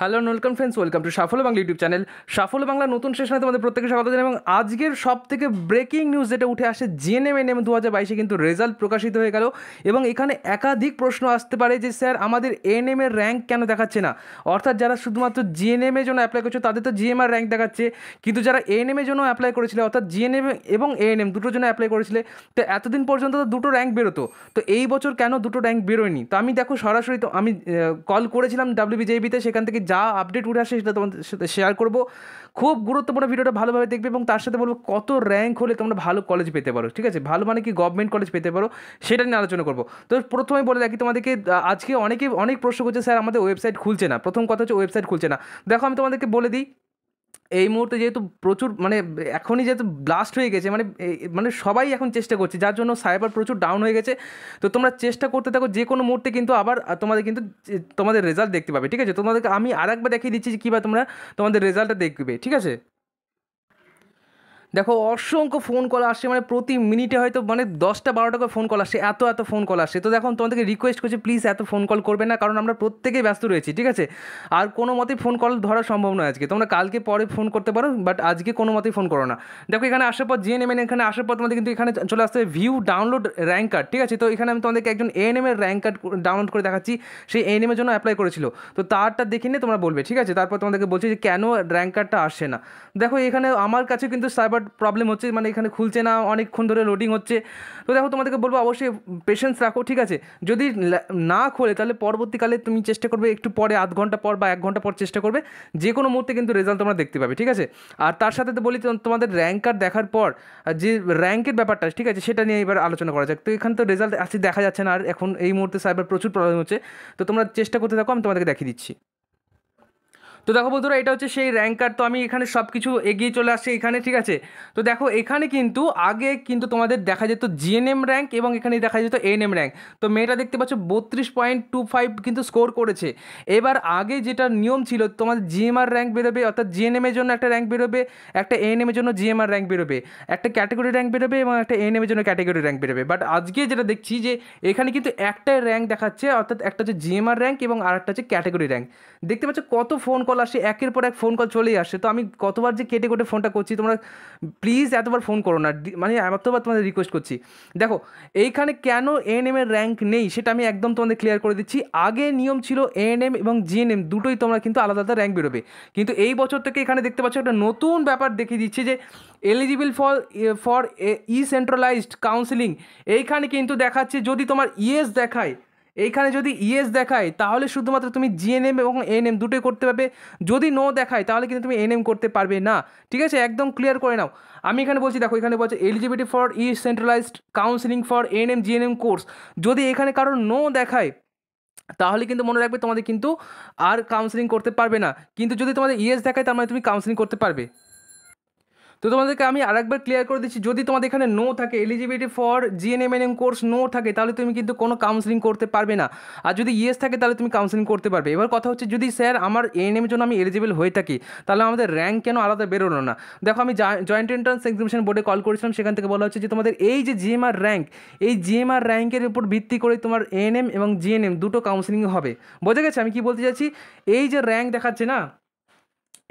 hello welcome friends welcome to Safalya Bangla YouTube channel সাফল্য বাংলা নতুন সেশনে তোমাদের প্রত্যেকে স্বাগত জানাই এবং আজকের সব থেকে ব্রেকিং নিউজ যেটা উঠে আসে জিএনএম এনএম দু হাজার বাইশে কিন্তু রেজাল্ট প্রকাশিত হয়ে গেল এবং এখানে একাধিক প্রশ্ন আসতে পারে যে স্যার আমাদের এনএম এর র্যাঙ্ক কেন দেখাচ্ছে না অর্থাৎ যারা শুধুমাত্র জিএনএম এর জন্য অ্যাপ্লাই করছে তাদের তো জিএম আর র্যাঙ্ক দেখাচ্ছে কিন্তু যারা এএনএম এর জন্য অ্যাপ্লাই করেছিল অর্থাৎ জিএনএম এবং এএনএম দুটোর জন্য অ্যাপ্লাই করেছিলে তো এতদিন পর্যন্ত তো দুটো র্যাঙ্ক বেরোতো তো এই বছর কেন দুটো র্যাঙ্ক বেরোয়নি তো আমি দেখো সরাসরি তো আমি কল করেছিলাম ডাব্লিউবিজেবিতে সেখান থেকে যা আপডেট উঠে আসে সেটা তোমাদের সাথে শেয়ার করবো খুব গুরুত্বপূর্ণ ভিডিওটা ভালোভাবে দেখবে এবং তার সাথে বলবো কত র্যাঙ্ক হলে তোমরা ভালো কলেজ পেতে পারো ঠিক আছে ভালো মানে কি গভর্নমেন্ট কলেজ পেতে পারো সেটা নিয়ে আলোচনা করবো তো প্রথমে বলে রাখি তোমাদেরকে আজকে অনেকে অনেক প্রশ্ন করছে স্যার আমাদের ওয়েবসাইট খুলছে না প্রথম কথা হচ্ছে ওয়েবসাইট খুলছে না দেখো আমি তোমাদেরকে বলে দিই এই মুহূর্তে যেহেতু প্রচুর মানে এখনই যেহেতু ব্লাস্ট হয়ে গেছে মানে মানে সবাই এখন চেষ্টা করছে যার জন্য সাইবার প্রচুর ডাউন হয়ে গেছে তো তোমরা চেষ্টা করতে থাকো যে কোনো মুহূর্তে কিন্তু আবার তোমাদের কিন্তু তোমাদের রেজাল্ট দেখতে পাবে ঠিক আছে তোমাদেরকে আমি আর একবার দেখিয়ে দিচ্ছি যে কীভাবে তোমরা তোমাদের রেজাল্টটা দেখবে ঠিক আছে দেখো অসংখ্য ফোন কল আসছে মানে প্রতি মিনিটে হয়তো মানে দশটা বারোটা করে ফোন কল আসছে এত এত ফোন কল আসছে তো দেখো তোমাদেরকে রিকোয়েস্ট করছি প্লিজ এত ফোন কল করবে না কারণ আমরা প্রত্যেকেই ব্যস্ত রয়েছি ঠিক আছে আর কোনো মতেই ফোন কল ধরা সম্ভব নয় আজকে তোমরা কালকে পরে ফোন করতে পারো বাট আজকে কোনো মতেই ফোন করো না দেখো এখানে আসার পর এন এখানে আসার পর তোমাদের কিন্তু এখানে চলে আসতে ভিউ ডাউনলোড র্যাঙ্ক কার্ড ঠিক আছে তো এখানে আমি তোমাদেরকে একজন এম এর র্যাঙ্ক কার্ড ডাউনলোড করে দেখাচ্ছি সেই এএনএম এর জন্য অ্যাপ্লাই করেছিল তো তারটা দেখে নিয়ে তোমরা বলবে ঠিক আছে তারপর তোমাদেরকে বলছি যে কেন র্যাঙ্ক কার্ডটা আসছে না দেখো এখানে আমার কাছে কিন্তু সাইবার বাট প্রবলেম হচ্ছে মানে এখানে খুলছে না অনেকক্ষণ ধরে লোডিং হচ্ছে তো দেখো তোমাদেরকে বলবো অবশ্যই পেশেন্স রাখো ঠিক আছে যদি না খোলে তাহলে পরবর্তীকালে তুমি চেষ্টা করবে একটু পরে আধ ঘন্টা পর বা এক ঘন্টা পর চেষ্টা করবে যে কোনো মুহূর্তে কিন্তু রেজাল্ট তোমরা দেখতে পাবে ঠিক আছে আর তার সাথে তো বলি তোমাদের র্যাঙ্ক কার্ড দেখার পর যে র্যাঙ্কের ব্যাপারটা ঠিক আছে সেটা নিয়ে এবার আলোচনা করা যাক তো এখানে তো রেজাল্ট আছে দেখা যাচ্ছে না আর এখন এই মুহূর্তে সাইবার প্রচুর প্রবলেম হচ্ছে তো তোমরা চেষ্টা করতে থাকো আমি তোমাদেরকে দেখিয়ে দিচ্ছি তো দেখো বন্ধুরা এটা হচ্ছে সেই র্যাঙ্ক কার্ড তো আমি এখানে সব কিছু এগিয়ে চলে আসছে এখানে ঠিক আছে তো দেখো এখানে কিন্তু আগে কিন্তু তোমাদের দেখা যেত জিএনএম র্যাঙ্ক এবং এখানে দেখা যেত এএনএম র্যাঙ্ক তো মেয়েটা দেখতে পাচ্ছ বত্রিশ পয়েন্ট টু ফাইভ কিন্তু স্কোর করেছে এবার আগে যেটা নিয়ম ছিল তোমাদের জিএমআর র্যাঙ্ক বেরোবে অর্থাৎ জিএনএমের জন্য একটা র্যাঙ্ক বেরোবে একটা এএনএমের জন্য জিএমআর র্যাঙ্ক বেরোবে একটা ক্যাটাগরি র্যাঙ্ক বেরোবে এবং একটা এএনএমের জন্য ক্যাটাগরি র্যাঙ্ক বেরোবে বাট আজকে যেটা দেখছি যে এখানে কিন্তু একটাই র্যাঙ্ক দেখাচ্ছে অর্থাৎ একটা হচ্ছে জিএমআর র্যাঙ্ক এবং আর একটা হচ্ছে ক্যাটাগরি র্যাঙ্ক দেখতে পাচ্ছ কত ফোন কল আসে একের পর এক ফোন কল চলেই আসে তো আমি কতবার যে কেটে কেটে ফোনটা করছি তোমরা প্লিজ এতবার ফোন করো না মানে এতবার তোমাদের রিকোয়েস্ট করছি দেখো এইখানে কেন এম এর র্যাঙ্ক নেই সেটা আমি একদম তোমাদের ক্লিয়ার করে দিচ্ছি আগে নিয়ম ছিল এএনএম এবং জিএনএম দুটোই তোমরা কিন্তু আলাদা আলাদা র্যাঙ্ক বেরোবে কিন্তু এই বছর থেকে এখানে দেখতে পাচ্ছ একটা নতুন ব্যাপার দেখিয়ে দিচ্ছে যে eligible for for E centralised counselling এইখানে কিন্তু দেখাচ্ছে যদি তোমার ইএস e দেখায় এইখানে যদি ইএস দেখায় তাহলে শুধুমাত্র তুমি জিএনএম এবং এনএম দুটোই করতে পারবে যদি নো দেখায় তাহলে কিন্তু তুমি এনএম করতে পারবে না ঠিক আছে একদম ক্লিয়ার করে নাও আমি এখানে বলছি দেখো এখানে বলছে eligibility for E centralised counselling for NM GNM course যদি এখানে কারোর নো দেখায় তাহলে কিন্তু মনে রাখবে তোমাদের কিন্তু আর কাউন্সিলিং করতে পারবে না কিন্তু যদি তোমাদের ইএস দেখায় তার মানে তুমি কাউন্সিলিং করতে পারবে তো তোমাদেরকে আমি আরেকবার ক্লিয়ার করে দিচ্ছি যদি তোমাদের এখানে নো থাকে eligibility for GNM NM course no থাকে তাহলে তুমি কিন্তু কোনো কাউন্সিলিং করতে পারবে না আর যদি ইয়েস থাকে তাহলে তুমি কাউন্সিলিং করতে পারবে এবার কথা হচ্ছে যদি স্যার আমার এএনএমের জন্য আমি এলিজিবল হয়ে থাকি তাহলে আমাদের র্যাঙ্ক কেন আলাদা বেরোলো না দেখো আমি জয়েন্ট এন্ট্রান্স এক্সিবিশন বোর্ডে কল করেছিলাম সেখান থেকে বলা হচ্ছে যে তোমাদের এই যে জিএমআর র্যাঙ্ক এই জিএমআর র্যাঙ্কের উপর ভিত্তি করে তোমার এএনএম এবং জিএনএম দুটো কাউন্সিলিং হবে বোঝা গেছে আমি কি বলতে চাইছি এই যে র্যাঙ্ক দেখাচ্ছে না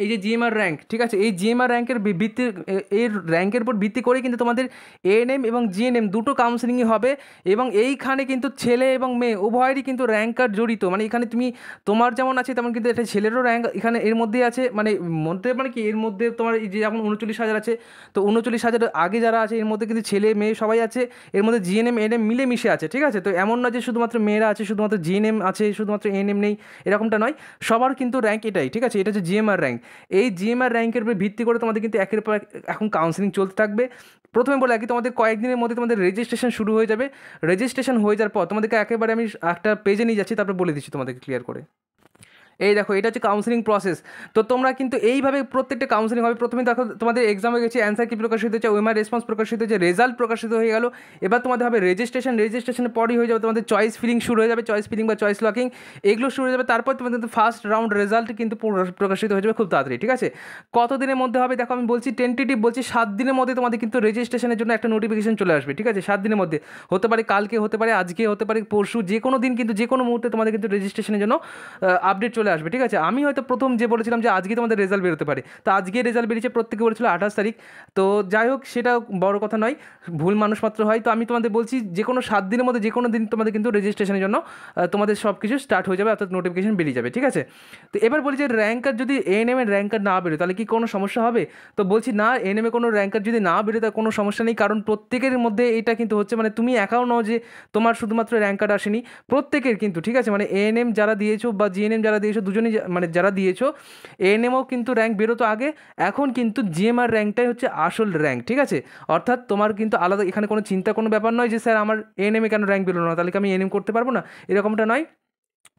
এই যে জিএমআর র্যাঙ্ক ঠিক আছে এই জিএমআর র্যাঙ্কের ভিত্তি এর র্যাঙ্কের উপর ভিত্তি করে কিন্তু তোমাদের এএনএম এবং জিএনএম দুটো কাউন্সেলিংই হবে এবং এইখানে কিন্তু ছেলে এবং মেয়ে উভয়েরই কিন্তু র্যাঙ্ক কার্ড জড়িত মানে এখানে তুমি তোমার যেমন আছে তেমন কিন্তু একটা ছেলেরও র্যাঙ্ক এখানে এর মধ্যেই আছে মানে মধ্যে মানে কি এর মধ্যে তোমার এই যে যেমন উনচল্লিশ হাজার আছে তো উনচল্লিশ হাজার আগে যারা আছে এর মধ্যে কিন্তু ছেলে মেয়ে সবাই আছে এর মধ্যে জিএনএম এএনএম মিলেমিশে আছে ঠিক আছে তো এমন না যে শুধুমাত্র মেয়েরা আছে শুধুমাত্র জিএনএম আছে শুধুমাত্র এএনএম নেই এরকমটা নয় সবার কিন্তু র্যাঙ্ক এটাই ঠিক আছে এটা হচ্ছে জিএমআর র্যাঙ্ক এই জিএমআর র্যাঙ্কের উপর ভিত্তি করে তোমাদের কিন্তু একের পর এখন কাউন্সিলিং চলতে থাকবে প্রথমে বলে রাখি তোমাদের কয়েকদিনের মধ্যে তোমাদের রেজিস্ট্রেশন শুরু হয়ে যাবে রেজিস্ট্রেশন হয়ে যাওয়ার পর তোমাদেরকে একেবারে আমি একটা পেজে নিয়ে যাচ্ছি তারপর বলে দিচ্ছি তোমাদেরকে ক্লিয়ার করে এই দেখো এটা হচ্ছে কাউন্সিলিং প্রসেস তো তোমরা কিন্তু এইভাবে প্রত্যেকটা কাউন্সিলিং হবে প্রথমে দেখো তোমাদের এক্সামে গেছে অ্যান্সার কি প্রকাশিত হচ্ছে ওয়েমার রেসপন্স প্রকাশিত হচ্ছে রেজাল্ট প্রকাশিত হয়ে গেল এবার তোমাদের হবে রেজিস্ট্রেশন রেজিস্ট্রেশনের পরই হয়ে যাবে তোমাদের চয়েস ফিলিং শুরু হয়ে যাবে চয়েস ফিলিং বা চয়েস লকিং এগুলো শুরু হয়ে যাবে তারপর তোমাদের ফার্স্ট রাউন্ড রেজাল্ট কিন্তু প্রকাশিত হয়ে যাবে খুব তাড়াতাড়ি ঠিক আছে কতদিনের মধ্যে হবে দেখো আমি বলছি টেন্টেটিভ বলছি সাত দিনের মধ্যে তোমাদের কিন্তু রেজিস্ট্রেশনের জন্য একটা নোটিফিকেশন চলে আসবে ঠিক আছে সাত দিনের মধ্যে হতে পারে কালকে হতে পারে আজকে হতে পারে পরশু যে কোনো দিন কিন্তু যে কোনো মুহূর্তে তোমাদের কিন্তু রেজিস্ট্রেশনের জন্য আপডেট চলে চলে আসবে ঠিক আছে আমি হয়তো প্রথম যে বলেছিলাম যে আজকে তোমাদের রেজাল্ট বেরোতে পারে তো আজকে রেজাল্ট বেরিয়েছে প্রত্যেকে বলেছিল আঠাশ তারিখ তো যাই হোক সেটা বড় কথা নয় ভুল মানুষ মাত্র হয় তো আমি তোমাদের বলছি যে কোনো সাত দিনের মধ্যে যে কোনো দিন তোমাদের কিন্তু রেজিস্ট্রেশনের জন্য তোমাদের সব কিছু স্টার্ট হয়ে যাবে অর্থাৎ নোটিফিকেশন বেরিয়ে যাবে ঠিক আছে তো এবার বলি যে র্যাঙ্ক কার্ড যদি এন এম এর র্যাঙ্ক কার্ড না বেরোয় তাহলে কি কোনো সমস্যা হবে তো বলছি না এন এম এ কোনো র্যাঙ্ক কার্ড যদি না বেরোয় তার কোনো সমস্যা নেই কারণ প্রত্যেকের মধ্যে এটা কিন্তু হচ্ছে মানে তুমি একাও নও যে তোমার শুধুমাত্র র্যাঙ্ক কার্ড আসেনি প্রত্যেকের কিন্তু ঠিক আছে মানে এন এম যারা দিয়েছো বা জিএনএম যারা দিয়েছো দিয়েছো দুজনেই মানে যারা দিয়েছো এএনএমও কিন্তু র্যাঙ্ক বেরোতো আগে এখন কিন্তু জিএমআর র্যাঙ্কটাই হচ্ছে আসল র্যাঙ্ক ঠিক আছে অর্থাৎ তোমার কিন্তু আলাদা এখানে কোনো চিন্তা কোনো ব্যাপার নয় যে স্যার আমার এএনএমে কেন র্যাঙ্ক বেরোলো না তাহলে কি আমি এএনএম করতে পারবো না এরকমটা নয়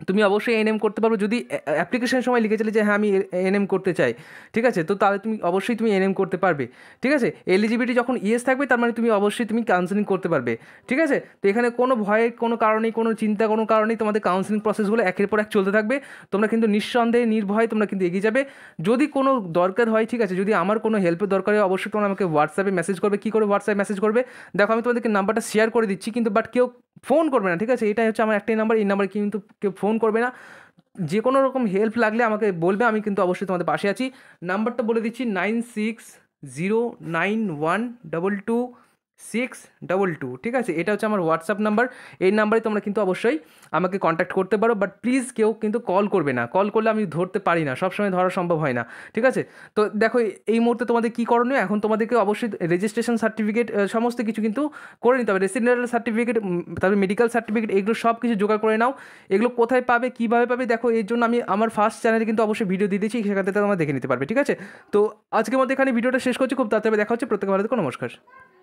তুমি অবশ্যই এনএম করতে পারবে যদি অ্যাপ্লিকেশনের সময় লিখেছিলে যে হ্যাঁ আমি এনএম করতে চাই ঠিক আছে তো তাহলে তুমি অবশ্যই তুমি এনএম করতে পারবে ঠিক আছে এলিজিবিলিটি যখন ইয়েস থাকবে তার মানে তুমি অবশ্যই তুমি কাউন্সেলিং করতে পারবে ঠিক আছে তো এখানে কোনো ভয়ের কোনো কারণেই কোনো চিন্তা কোনো কারণেই তোমাদের কাউন্সেলিং প্রসেসগুলো একের পর এক চলতে থাকবে তোমরা কিন্তু নিঃসন্দেহে নির্ভয়ে তোমরা কিন্তু এগিয়ে যাবে যদি কোনো দরকার হয় ঠিক আছে যদি আমার কোনো হেল্পের দরকার হয় অবশ্যই তোমরা আমাকে হোয়াটসঅ্যাপে মেসেজ করবে কী করে হোয়াটসঅ্যাপে মেসেজ করবে দেখো আমি তোমাদেরকে নাম্বারটা শেয়ার করে দিচ্ছি কিন্তু বাট কেউ ফোন করবে না ঠিক আছে এটাই হচ্ছে আমার একটাই নাম্বার এই নাম্বার কিন্তু কেউ ফোন ফোন করবে না যে কোনো রকম হেল্প লাগলে আমাকে বলবে আমি কিন্তু অবশ্যই তোমাদের পাশে আছি নাম্বারটা বলে দিচ্ছি nine six zero nine one double two six double two ঠিক আছে এটা হচ্ছে আমার হোয়াটসঅ্যাপ নাম্বার এই নাম্বারে তোমরা কিন্তু অবশ্যই আমাকে কন্ট্যাক্ট করতে পারো বাট প্লিজ কেউ কিন্তু কল করবে না কল করলে আমি ধরতে পারি না সবসময় ধরা সম্ভব হয় না ঠিক আছে তো দেখো এই মুহূর্তে তোমাদের কী করণীয় এখন তোমাদেরকে অবশ্যই রেজিস্ট্রেশন সার্টিফিকেট সমস্ত কিছু কিন্তু করে নিতে হবে রেসিডেন্টাল সার্টিফিকেট তারপরে মেডিকেল সার্টিফিকেট এগুলো সব কিছু জোগাড় করে নাও এগুলো কোথায় পাবে কীভাবে পাবে দেখো এর জন্য আমি আমার ফার্স্ট চ্যানেলে কিন্তু অবশ্যই ভিডিও দিয়ে দিয়েছি সেখান থেকে তোমরা দেখে নিতে পারবে ঠিক আছে তো আজকের মধ্যে এখানে ভিডিওটা শেষ করছি খুব তাড়াতাড়ি দেখা হচ্ছে প্রত্যেক ভালো থেকো নমস্কার